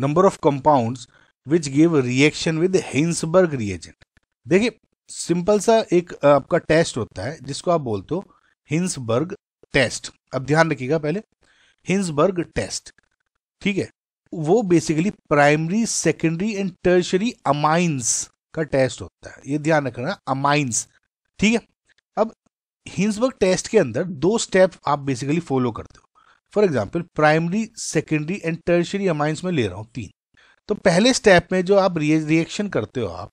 number of compounds which give reaction with Hinsberg reagent देखिए simple सा एक आपका टेस्ट होता है जिसको आप बोलते हो हिंसबर्ग टेस्ट अब ध्यान रखिएगा पहले हिंसबर्ग टेस्ट ठीक है वो basically primary secondary and tertiary amines का टेस्ट होता है ये ध्यान रखना अमाइंस ठीक है अब हिंसबर्ग टेस्ट के अंदर दो स्टेप आप बेसिकली फॉलो करते हो for example primary secondary and tertiary amines में ले रहा हूँ तीन तो पहले स्टेप में जो आप रिएक्शन करते हो आप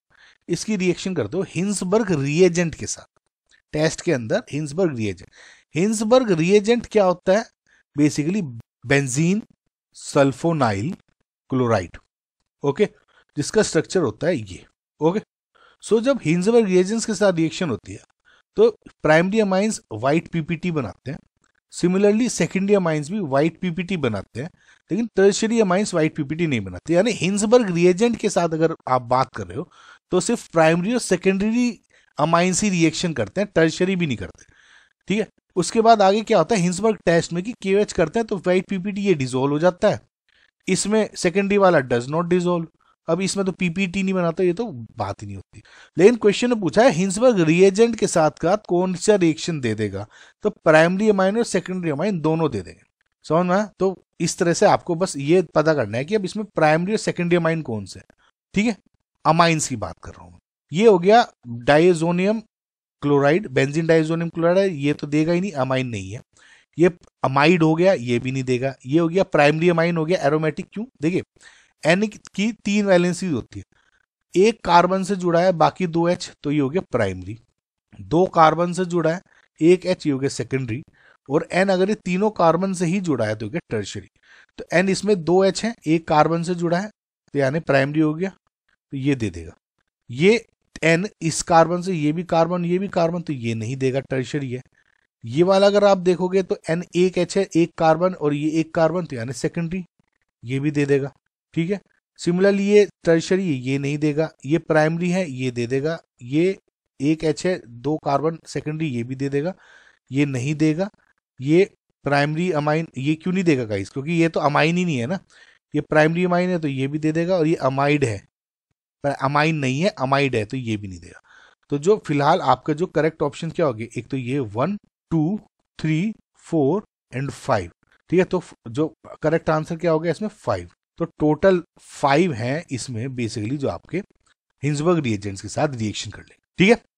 इसकी रिएक्शन करते हो हिंसबर्ग रिएजेंट के साथ टेस्ट के अंदर हिंसबर्ग रिएजेंट हिंसबर्ग रिएजेंट क्या होता है basically benzene sulphonyl chloride okay जिसका स्ट्रक्चर होता है ये ओके सो so, जब हिंसबर्ग रिएजेंट्स के साथ रिएक्शन होती है तो प्राइमरी अमाइंस वाइट पीपीटी बनाते हैं सिमिलरली सेकेंडरी अमाइंस माइंस भी व्हाइट पीपीटी बनाते हैं लेकिन टर्शरी माइंस व्हाइट पीपीटी नहीं बनाते यानी हिंसबर्ग रिएजेंट के साथ अगर आप बात कर रहे हो तो सिर्फ प्राइमरी और सेकेंडरी अमाइंस ही रिएक्शन करते हैं टर्शरी भी नहीं करते ठीक है उसके बाद आगे क्या होता है हिंसबर्ग टेस्ट में कि के करते हैं तो वाइट पीपीटी ये डिजोल्व हो जाता है इसमें सेकेंडरी वाला डज नॉट डिजोल्व अब इसमें तो पीपीटी नहीं बनाता ये तो बात ही नहीं होती लेकिन क्वेश्चन ने पूछा है हिंसबर्ग रिएजेंट के साथ साथ कौन सा रिएक्शन दे देगा तो प्राइमरी अमाइन और सेकेंडरी अमाइन दोनों दे देंगे समझ में तो इस तरह से आपको बस ये पता करना है कि अब इसमें प्राइमरी और सेकेंडरी अमाइन कौन से है ठीक है अमाइंस की बात कर रहा हूँ ये हो गया diazonium chloride benzene diazonium chloride ये तो देगा ही नहीं अमाइन नहीं है ये अमाइड हो गया ये भी नहीं देगा ये हो गया प्राइमरी अमाइन हो गया एरोमेटिक क्यों देखिए एन की तीन वैलेंसी होती है एक कार्बन से जुड़ा है बाकी दो एच तो ये हो गया प्राइमरी दो कार्बन से जुड़ा है एक एच ये हो गया सेकेंडरी और एन अगर ये तीनों कार्बन से ही जुड़ा है तो हो गया टर्शरी तो एन इसमें दो एच है एक कार्बन से जुड़ा है तो यानी प्राइमरी हो गया तो ये दे देगा ये एन इस कार्बन से ये भी कार्बन ये भी कार्बन तो ये नहीं देगा टर्शरी है ये वाला अगर आप देखोगे तो एन एक एच है एक कार्बन और ये एक कार्बन तो यानी सेकेंडरी ये भी दे देगा ठीक है सिमिलरली ये टर्शरी ये नहीं देगा ये प्राइमरी है ये दे देगा ये एक एच है दो कार्बन सेकेंडरी ये भी दे देगा ये नहीं देगा ये प्राइमरी अमाइन ये क्यों नहीं देगा गाइस क्योंकि ये तो अमाइन ही नहीं है ना ये प्राइमरी अमाइन है तो ये भी दे देगा और ये अमाइड है पर अमाइन नहीं है अमाइड है तो ये भी नहीं देगा तो जो फिलहाल आपका जो करेक्ट ऑप्शन क्या होगी एक तो ये one two three four and five ठीक है तो जो करेक्ट आंसर क्या हो गया इसमें फाइव तो टोटल फाइव हैं इसमें बेसिकली जो आपके हिंसबर्ग रिएजेंट्स के साथ रिएक्शन कर लेंगे ठीक है